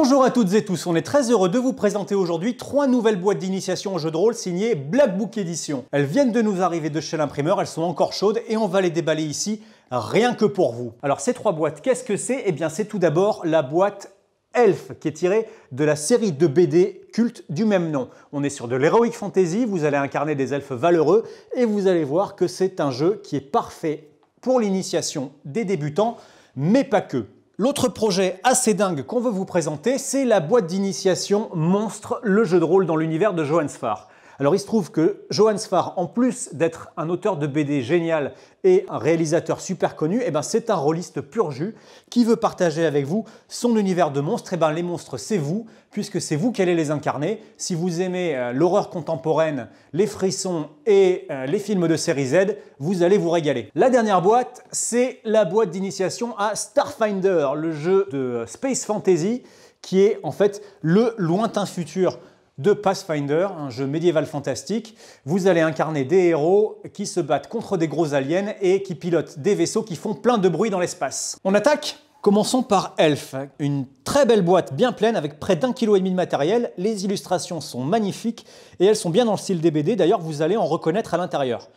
Bonjour à toutes et tous, on est très heureux de vous présenter aujourd'hui trois nouvelles boîtes d'initiation au jeu de rôle signées Black Book Edition. Elles viennent de nous arriver de chez l'imprimeur, elles sont encore chaudes et on va les déballer ici rien que pour vous. Alors ces trois boîtes, qu'est-ce que c'est Eh bien c'est tout d'abord la boîte Elf, qui est tirée de la série de BD culte du même nom. On est sur de l'heroic fantasy, vous allez incarner des elfes valeureux et vous allez voir que c'est un jeu qui est parfait pour l'initiation des débutants, mais pas que. L'autre projet assez dingue qu'on veut vous présenter, c'est la boîte d'initiation Monstre, le jeu de rôle dans l'univers de Johannes Farr. Alors il se trouve que Johan Sfar, en plus d'être un auteur de BD génial et un réalisateur super connu, eh ben, c'est un rôliste pur jus qui veut partager avec vous son univers de monstres. eh ben, les monstres, c'est vous, puisque c'est vous qui allez les incarner. Si vous aimez euh, l'horreur contemporaine, les frissons et euh, les films de série Z, vous allez vous régaler. La dernière boîte, c'est la boîte d'initiation à Starfinder, le jeu de euh, Space Fantasy qui est en fait le lointain futur de Pathfinder, un jeu médiéval fantastique. Vous allez incarner des héros qui se battent contre des gros aliens et qui pilotent des vaisseaux qui font plein de bruit dans l'espace. On attaque Commençons par Elf, une très belle boîte bien pleine avec près d'un kilo et demi de matériel. Les illustrations sont magnifiques et elles sont bien dans le style DBD, D'ailleurs, vous allez en reconnaître à l'intérieur.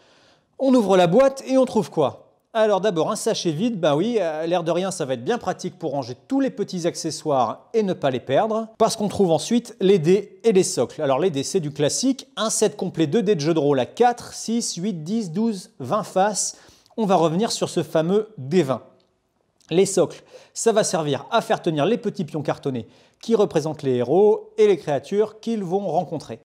On ouvre la boîte et on trouve quoi alors d'abord un sachet vide, bah oui, euh, l'air de rien ça va être bien pratique pour ranger tous les petits accessoires et ne pas les perdre, parce qu'on trouve ensuite les dés et les socles. Alors les dés c'est du classique, un set complet de dés de jeu de rôle à 4, 6, 8, 10, 12, 20 faces. On va revenir sur ce fameux d 20. Les socles, ça va servir à faire tenir les petits pions cartonnés qui représentent les héros et les créatures qu'ils vont rencontrer.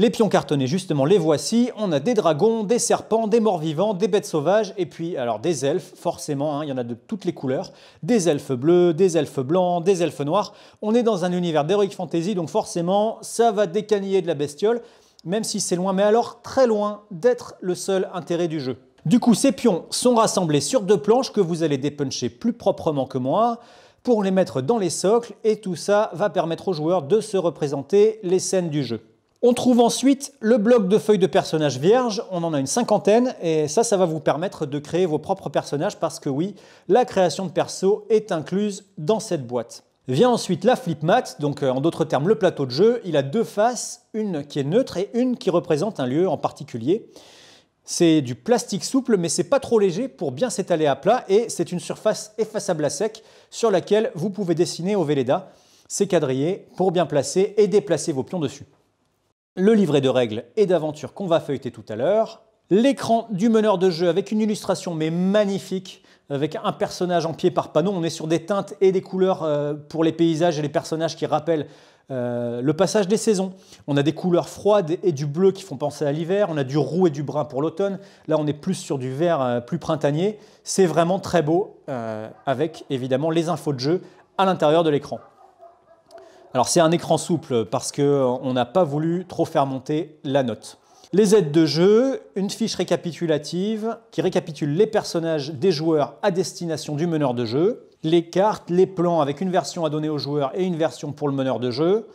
Les pions cartonnés, justement, les voici. On a des dragons, des serpents, des morts vivants, des bêtes sauvages, et puis alors des elfes, forcément, hein, il y en a de toutes les couleurs. Des elfes bleus, des elfes blancs, des elfes noirs. On est dans un univers d'heroic fantasy, donc forcément, ça va décaniller de la bestiole, même si c'est loin, mais alors très loin d'être le seul intérêt du jeu. Du coup, ces pions sont rassemblés sur deux planches que vous allez dépuncher plus proprement que moi pour les mettre dans les socles, et tout ça va permettre aux joueurs de se représenter les scènes du jeu. On trouve ensuite le bloc de feuilles de personnages vierges, on en a une cinquantaine, et ça, ça va vous permettre de créer vos propres personnages parce que oui, la création de perso est incluse dans cette boîte. Vient ensuite la flipmat, donc euh, en d'autres termes le plateau de jeu, il a deux faces, une qui est neutre et une qui représente un lieu en particulier. C'est du plastique souple, mais c'est pas trop léger pour bien s'étaler à plat et c'est une surface effaçable à sec sur laquelle vous pouvez dessiner au Véleda. ces quadrillé pour bien placer et déplacer vos pions dessus le livret de règles et d'aventures qu'on va feuilleter tout à l'heure, l'écran du meneur de jeu avec une illustration mais magnifique, avec un personnage en pied par panneau. On est sur des teintes et des couleurs euh, pour les paysages et les personnages qui rappellent euh, le passage des saisons. On a des couleurs froides et du bleu qui font penser à l'hiver. On a du roux et du brun pour l'automne. Là, on est plus sur du vert euh, plus printanier. C'est vraiment très beau avec évidemment les infos de jeu à l'intérieur de l'écran. Alors c'est un écran souple parce qu'on euh, n'a pas voulu trop faire monter la note. Les aides de jeu, une fiche récapitulative qui récapitule les personnages des joueurs à destination du meneur de jeu, les cartes, les plans avec une version à donner aux joueurs et une version pour le meneur de jeu,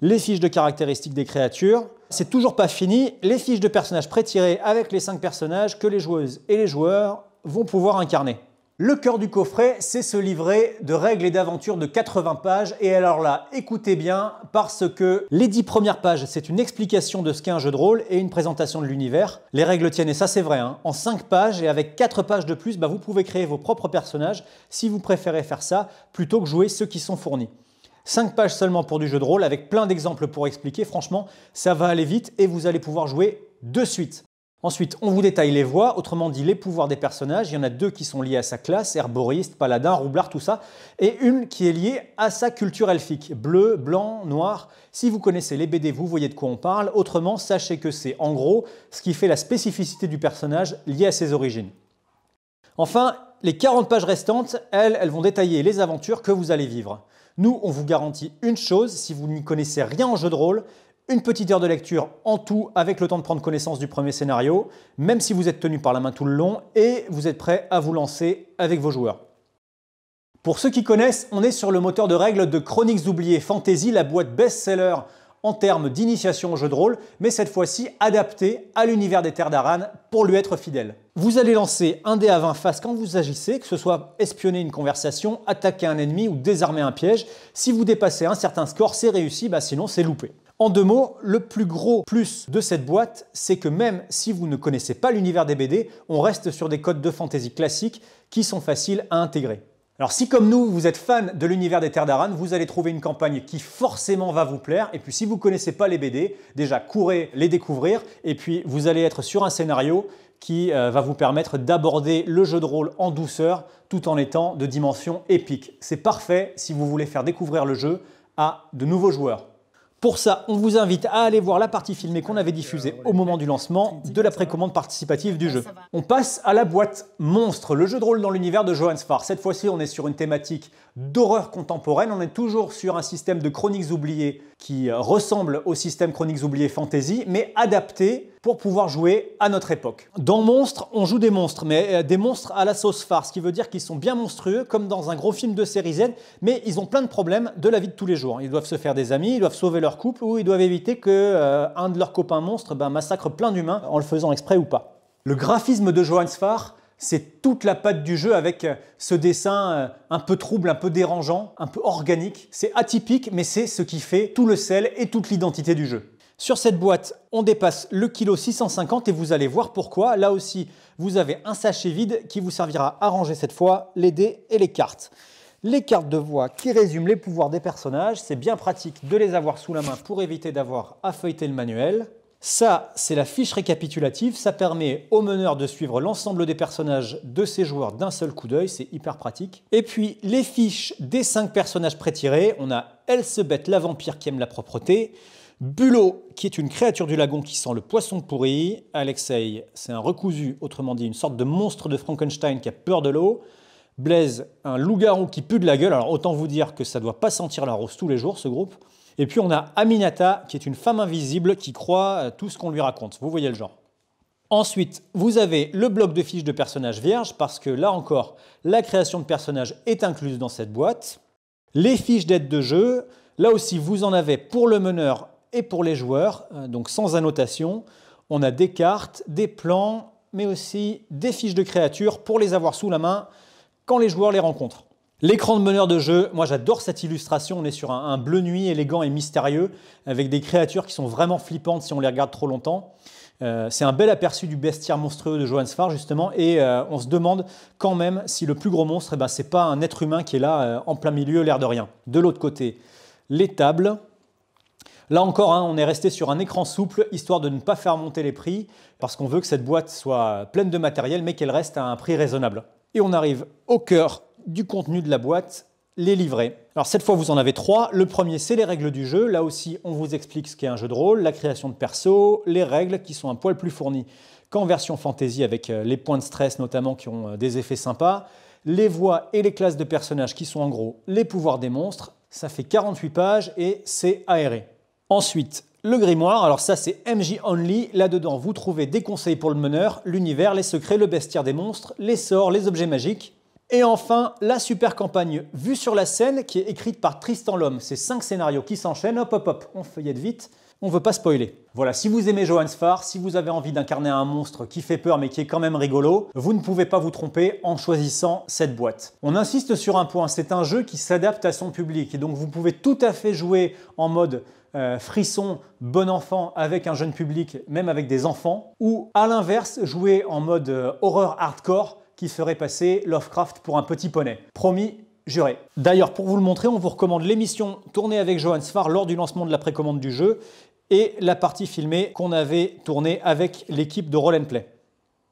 les fiches de caractéristiques des créatures. C'est toujours pas fini, les fiches de personnages pré avec les 5 personnages que les joueuses et les joueurs vont pouvoir incarner. Le cœur du coffret, c'est ce livret de règles et d'aventures de 80 pages. Et alors là, écoutez bien, parce que les 10 premières pages, c'est une explication de ce qu'est un jeu de rôle et une présentation de l'univers. Les règles tiennent, et ça c'est vrai, hein. en 5 pages et avec 4 pages de plus, bah, vous pouvez créer vos propres personnages si vous préférez faire ça, plutôt que jouer ceux qui sont fournis. 5 pages seulement pour du jeu de rôle, avec plein d'exemples pour expliquer, franchement, ça va aller vite et vous allez pouvoir jouer de suite. Ensuite, on vous détaille les voix, autrement dit les pouvoirs des personnages. Il y en a deux qui sont liés à sa classe, herboriste, paladin, roublard, tout ça. Et une qui est liée à sa culture elfique, bleu, blanc, noir. Si vous connaissez les BD, vous voyez de quoi on parle. Autrement, sachez que c'est en gros ce qui fait la spécificité du personnage lié à ses origines. Enfin, les 40 pages restantes, elles, elles vont détailler les aventures que vous allez vivre. Nous, on vous garantit une chose, si vous n'y connaissez rien en jeu de rôle, une petite heure de lecture en tout avec le temps de prendre connaissance du premier scénario, même si vous êtes tenu par la main tout le long et vous êtes prêt à vous lancer avec vos joueurs. Pour ceux qui connaissent, on est sur le moteur de règles de Chroniques oubliées Fantasy, la boîte best-seller en termes d'initiation au jeu de rôle, mais cette fois-ci adaptée à l'univers des terres d'Aran pour lui être fidèle. Vous allez lancer un dé à 20 faces quand vous agissez, que ce soit espionner une conversation, attaquer un ennemi ou désarmer un piège. Si vous dépassez un certain score, c'est réussi, bah sinon c'est loupé. En deux mots, le plus gros plus de cette boîte, c'est que même si vous ne connaissez pas l'univers des BD, on reste sur des codes de fantasy classiques qui sont faciles à intégrer. Alors si comme nous, vous êtes fan de l'univers des Terres d'Aran, vous allez trouver une campagne qui forcément va vous plaire. Et puis si vous ne connaissez pas les BD, déjà courez les découvrir. Et puis vous allez être sur un scénario qui euh, va vous permettre d'aborder le jeu de rôle en douceur tout en étant de dimension épique. C'est parfait si vous voulez faire découvrir le jeu à de nouveaux joueurs. Pour ça, on vous invite à aller voir la partie filmée qu'on avait diffusée au moment du lancement de la précommande participative du jeu. On passe à la boîte Monstre, le jeu de rôle dans l'univers de Johannes Farr. Cette fois-ci, on est sur une thématique d'horreur contemporaine. On est toujours sur un système de chroniques oubliées qui euh, ressemble au système Chroniques oubliées Fantasy, mais adapté pour pouvoir jouer à notre époque. Dans Monstres, on joue des monstres, mais euh, des monstres à la sauce farce, ce qui veut dire qu'ils sont bien monstrueux, comme dans un gros film de série Z, mais ils ont plein de problèmes de la vie de tous les jours. Ils doivent se faire des amis, ils doivent sauver leur couple, ou ils doivent éviter que euh, un de leurs copains monstres ben, massacre plein d'humains, en le faisant exprès ou pas. Le graphisme de Johannes Farr c'est toute la patte du jeu avec euh, ce dessin euh, un peu trouble, un peu dérangeant, un peu organique. C'est atypique, mais c'est ce qui fait tout le sel et toute l'identité du jeu. Sur cette boîte, on dépasse le kilo 650 et vous allez voir pourquoi. Là aussi, vous avez un sachet vide qui vous servira à ranger cette fois les dés et les cartes. Les cartes de voix qui résument les pouvoirs des personnages, c'est bien pratique de les avoir sous la main pour éviter d'avoir à feuilleter le manuel. Ça, c'est la fiche récapitulative. Ça permet au meneur de suivre l'ensemble des personnages de ses joueurs d'un seul coup d'œil. C'est hyper pratique. Et puis, les fiches des cinq personnages prétirés. On a Elsebeth, la vampire qui aime la propreté. Bulot, qui est une créature du lagon qui sent le poisson pourri. Alexei, c'est un recousu, autrement dit une sorte de monstre de Frankenstein qui a peur de l'eau. Blaise, un loup-garou qui pue de la gueule. Alors autant vous dire que ça doit pas sentir la rose tous les jours, ce groupe. Et puis on a Aminata, qui est une femme invisible qui croit euh, tout ce qu'on lui raconte. Vous voyez le genre. Ensuite, vous avez le bloc de fiches de personnages vierges, parce que là encore, la création de personnages est incluse dans cette boîte. Les fiches d'aide de jeu, là aussi, vous en avez pour le meneur et pour les joueurs, euh, donc sans annotation. On a des cartes, des plans, mais aussi des fiches de créatures pour les avoir sous la main quand les joueurs les rencontrent. L'écran de meneur de jeu, moi j'adore cette illustration, on est sur un, bleu nuit élégant et mystérieux, avec des créatures qui sont vraiment flippantes si on les regarde trop longtemps. Euh, c'est un bel aperçu du bestiaire monstrueux de Johannes Farr justement, et euh, on se demande quand même si le plus gros monstre, eh ben, c'est pas un être humain qui est là euh, en plein milieu, l'air de rien. De l'autre côté, les tables, Là encore, hein, on est resté sur un écran souple, histoire de ne pas faire monter les prix, parce qu'on veut que cette boîte soit pleine de matériel, mais qu'elle reste à un prix raisonnable. Et on arrive au cœur du contenu de la boîte, les livrets. Alors cette fois, vous en avez trois. Le premier, c'est les règles du jeu. Là aussi, on vous explique ce qu'est un jeu de rôle, la création de perso, les règles qui sont un poil plus fournies qu'en version fantasy avec euh, les points de stress notamment qui ont euh, des effets sympas, les voix et les classes de personnages qui sont en gros les pouvoirs des monstres. Ça fait 48 pages et c'est aéré. Ensuite, le grimoire, alors ça c'est MJ Only, là-dedans vous trouvez des conseils pour le meneur, l'univers, les secrets, le bestiaire des monstres, les sorts, les objets magiques, et enfin, la super campagne Vue sur la scène qui est écrite par Tristan Lhomme. C'est cinq scénarios qui s'enchaînent. Hop, hop, hop, on feuillette vite. On veut pas spoiler. Voilà, si vous aimez Johannes Farr, si vous avez envie d'incarner un monstre qui fait peur mais qui est quand même rigolo, vous ne pouvez pas vous tromper en choisissant cette boîte. On insiste sur un point, c'est un jeu qui s'adapte à son public et donc vous pouvez tout à fait jouer en mode euh, frisson, bon enfant avec un jeune public, même avec des enfants, ou à l'inverse, jouer en mode euh, horreur hardcore qui ferait passer Lovecraft pour un petit poney. Promis, juré. D'ailleurs, pour vous le montrer, on vous recommande l'émission tournée avec Johan Far lors du lancement de la précommande du jeu et la partie filmée qu'on avait tournée avec l'équipe de Roll Play.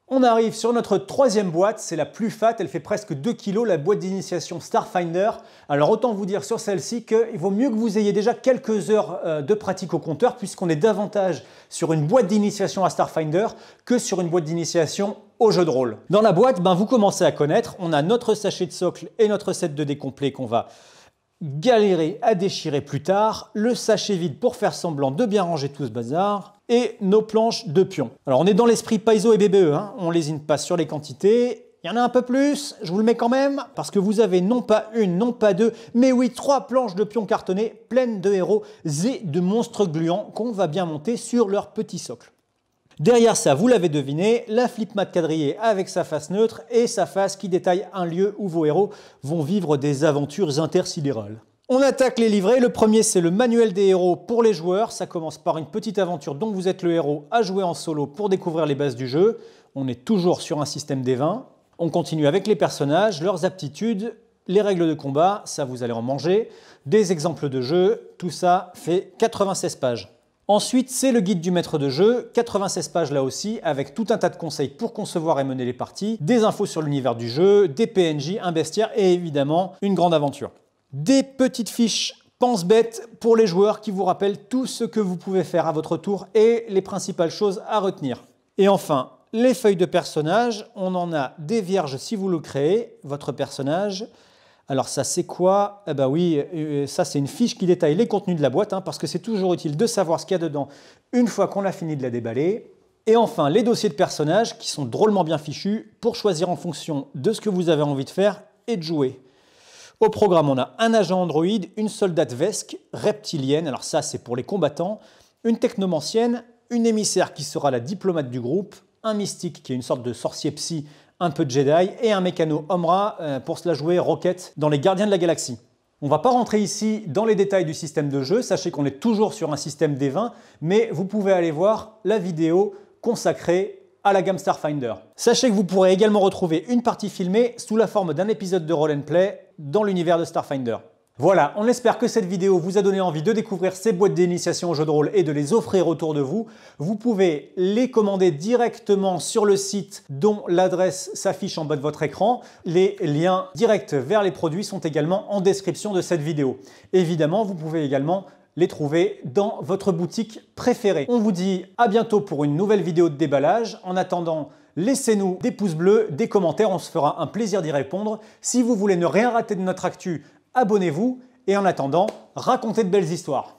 On arrive sur notre troisième boîte, c'est la plus fat, elle fait presque 2 kg, la boîte d'initiation Starfinder. Alors autant vous dire sur celle-ci qu'il vaut mieux que vous ayez déjà quelques heures euh, de pratique au compteur puisqu'on est davantage sur une boîte d'initiation à Starfinder que sur une boîte d'initiation au jeu de rôle. Dans la boîte, ben, vous commencez à connaître, on a notre sachet de socle et notre set de décomplet qu'on va galérer à déchirer plus tard, le sachet vide pour faire semblant de bien ranger tout ce bazar, et nos planches de pions. Alors on est dans l'esprit Paizo et BBE, hein. on lésine pas sur les quantités, il y en a un peu plus, je vous le mets quand même, parce que vous avez non pas une, non pas deux, mais oui, trois planches de pions cartonnées pleines de héros et de monstres gluants qu'on va bien monter sur leur petit socle. Derrière ça, vous l'avez deviné, la flip mat quadrillée avec sa face neutre et sa face qui détaille un lieu où vos héros vont vivre des aventures intersidérales. On attaque les livrets. Le premier, c'est le manuel des héros pour les joueurs. Ça commence par une petite aventure dont vous êtes le héros à jouer en solo pour découvrir les bases du jeu. On est toujours sur un système des vins. On continue avec les personnages, leurs aptitudes, les règles de combat, ça vous allez en manger, des exemples de jeux, tout ça fait 96 pages. Ensuite, c'est le guide du maître de jeu, 96 pages là aussi, avec tout un tas de conseils pour concevoir et mener les parties, des infos sur l'univers du jeu, des PNJ, un bestiaire et évidemment une grande aventure. Des petites fiches pense bête pour les joueurs qui vous rappellent tout ce que vous pouvez faire à votre tour et les principales choses à retenir. Et enfin, les feuilles de personnages, on en a des vierges si vous le créez, votre personnage, alors ça c'est quoi Eh ben oui, euh, euh, ça c'est une fiche qui détaille les contenus de la boîte, hein, parce que c'est toujours utile de savoir ce qu'il y a dedans une fois qu'on a fini de la déballer. Et enfin, les dossiers de personnages qui sont drôlement bien fichus pour choisir en fonction de ce que vous avez envie de faire et de jouer. Au programme, on a un agent androïde, une soldate vesque, reptilienne, alors ça c'est pour les combattants, une technomancienne, une émissaire qui sera la diplomate du groupe, un mystique qui est une sorte de sorcier psy un peu de Jedi et un mécano Omra euh, pour cela jouer Rocket dans les Gardiens de la Galaxie. On va pas rentrer ici dans les détails du système de jeu, sachez qu'on est toujours sur un système des 20, mais vous pouvez aller voir la vidéo consacrée à la gamme Starfinder. Sachez que vous pourrez également retrouver une partie filmée sous la forme d'un épisode de Role and Play dans l'univers de Starfinder. Voilà, on espère que cette vidéo vous a donné envie de découvrir ces boîtes d'initiation au jeu de rôle et de les offrir autour de vous. Vous pouvez les commander directement sur le site dont l'adresse s'affiche en bas de votre écran. Les liens directs vers les produits sont également en description de cette vidéo. Évidemment, vous pouvez également les trouver dans votre boutique préférée. On vous dit à bientôt pour une nouvelle vidéo de déballage. En attendant, laissez-nous des pouces bleus, des commentaires, on se fera un plaisir d'y répondre. Si vous voulez ne rien rater de notre actu, abonnez-vous et en attendant, racontez de belles histoires.